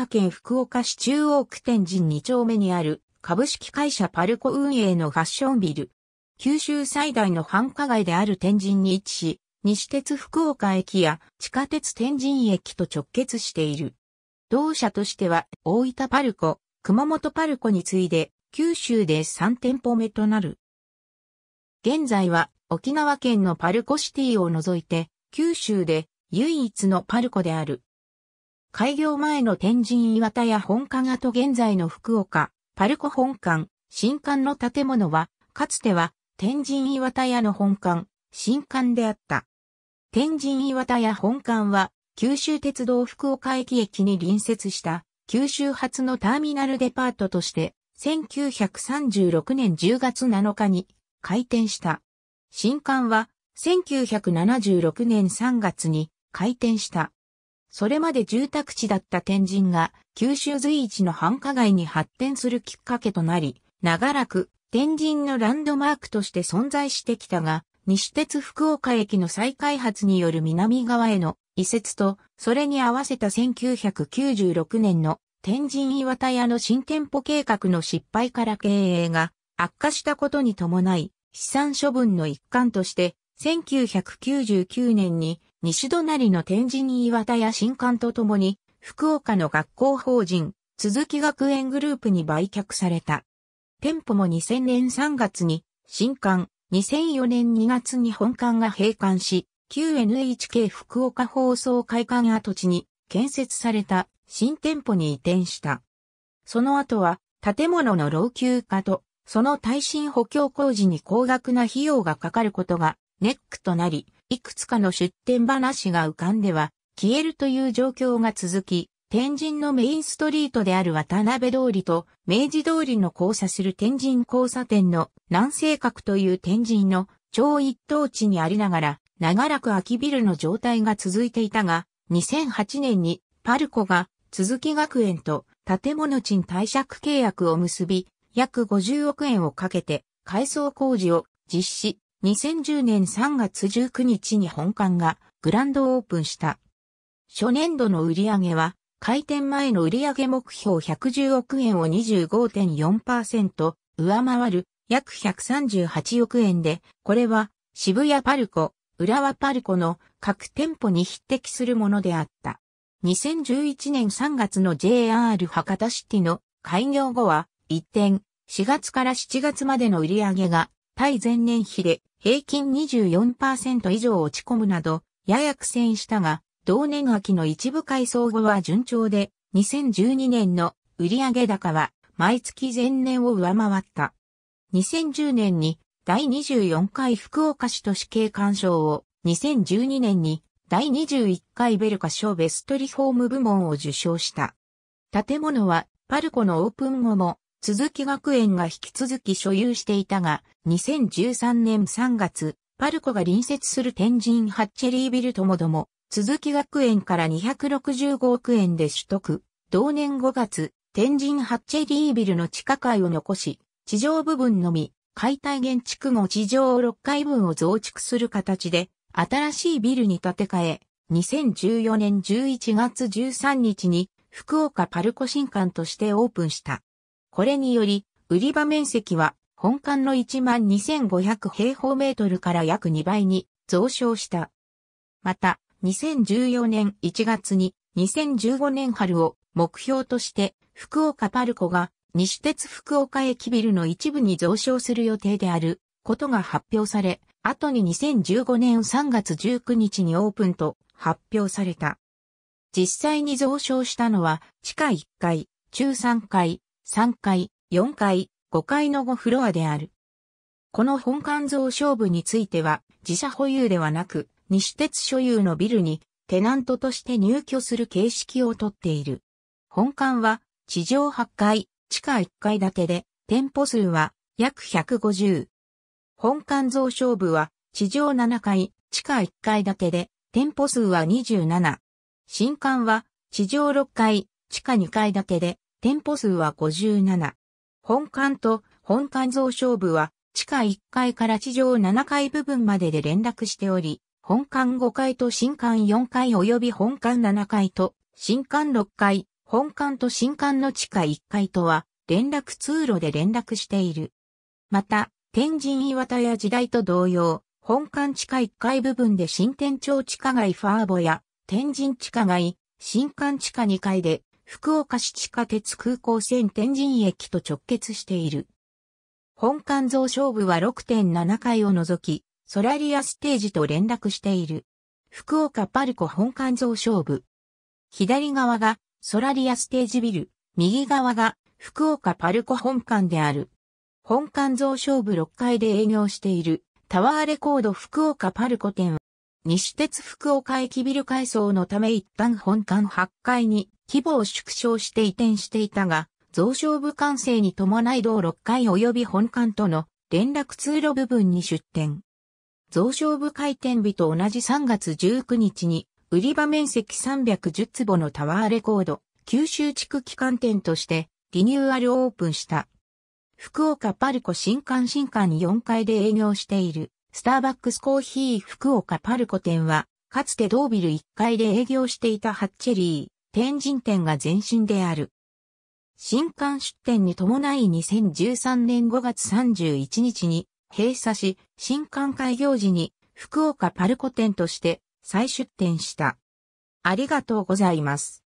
岡県福岡市中央区天神2丁目にある株式会社パルコ運営のファッションビル。九州最大の繁華街である天神に位置し、西鉄福岡駅や地下鉄天神駅と直結している。同社としては大分パルコ、熊本パルコに次いで九州で3店舗目となる。現在は沖縄県のパルコシティを除いて九州で唯一のパルコである開業前の天神岩田や本館跡現在の福岡、パルコ本館、新館の建物は、かつては天神岩田屋の本館、新館であった。天神岩田屋本館は、九州鉄道福岡駅駅に隣接した九州発のターミナルデパートとして、1936年10月7日に開店した。新館は1976年3月に開店した。それまで住宅地だった天神が九州随一の繁華街に発展するきっかけとなり、長らく天神のランドマークとして存在してきたが、西鉄福岡駅の再開発による南側への移設と、それに合わせた1996年の天神岩田屋の新店舗計画の失敗から経営が悪化したことに伴い、資産処分の一環として、1999年に西隣の天神岩田や新館とともに、福岡の学校法人、鈴木学園グループに売却された。店舗も2000年3月に、新館、2004年2月に本館が閉館し、旧 NHK 福岡放送会館跡地に建設された新店舗に移転した。その後は建物の老朽化とその耐震補強工事に高額な費用がかかることがネックとなり、いくつかの出店話が浮かんでは、消えるという状況が続き、天神のメインストリートである渡辺通りと明治通りの交差する天神交差点の南西角という天神の超一等地にありながら、長らく空きビルの状態が続いていたが、2008年にパルコが続き学園と建物賃貸借契約を結び、約50億円をかけて改装工事を実施。2010年3月19日に本館がグランドオープンした。初年度の売上は、開店前の売上目標110億円を25.4%上回る約138億円で、これは渋谷パルコ、浦和パルコの各店舗に匹敵するものであった。2011年3月の JR 博多シティの開業後は一転、4月から7月までの売上が対前年比で平均24%以上落ち込むなど、やや苦戦したが、同年秋の一部改装後は順調で、2012年の売上高は毎月前年を上回った。2010年に第24回福岡市都市景観賞を、2012年に第21回ベルカ賞ベストリフォーム部門を受賞した。建物はパルコのオープン後も鈴木学園が引き続き所有していたが、2013年3月、パルコが隣接する天神ハッチェリービルともども、鈴木学園から265億円で取得。同年5月、天神ハッチェリービルの地下階を残し、地上部分のみ、解体現築後地上6階分を増築する形で、新しいビルに建て替え、2014年11月13日に福岡パルコ新館としてオープンした。これにより、売り場面積は本館の12,500平方メートルから約2倍に増床した。また、2014年1月に2015年春を目標として福岡パルコが西鉄福岡駅ビルの一部に増床する予定であることが発表され、後に2015年3月19日にオープンと発表された。実際に増床したのは地下1階、中3階、3階、4階、5階の5フロアである。この本館蔵勝部については、自社保有ではなく、西鉄所有のビルに、テナントとして入居する形式をとっている。本館は、地上8階、地下1階建てで、店舗数は、約150。本館蔵勝部は、地上7階、地下1階建てで、店舗数は27。新館は、地上6階、地下2階建てで、店舗数は57。本館と本館増床部は地下1階から地上7階部分までで連絡しており、本館5階と新館4階及び本館7階と新館6階、本館と新館の地下1階とは連絡通路で連絡している。また、天神岩田や時代と同様、本館地下1階部分で新天町地下街ファーボや天神地下街、新館地下2階で福岡市地下鉄空港線天神駅と直結している。本館増勝部は6.7階を除き、ソラリアステージと連絡している。福岡パルコ本館増勝部。左側がソラリアステージビル、右側が福岡パルコ本館である。本館増勝部6階で営業しているタワーレコード福岡パルコ店。西鉄福岡駅ビル改装のため一旦本館8階に規模を縮小して移転していたが、増床部完成に伴い道6階及び本館との連絡通路部分に出店。増床部開店日と同じ3月19日に、売り場面積310坪のタワーレコード、九州地区機関店としてリニューアルオープンした。福岡パルコ新館新館4階で営業している、スターバックスコーヒー福岡パルコ店は、かつて同ビル1階で営業していたハッチェリ天神店が前身である。新館出店に伴い2013年5月31日に閉鎖し、新館開業時に福岡パルコ店として再出店した。ありがとうございます。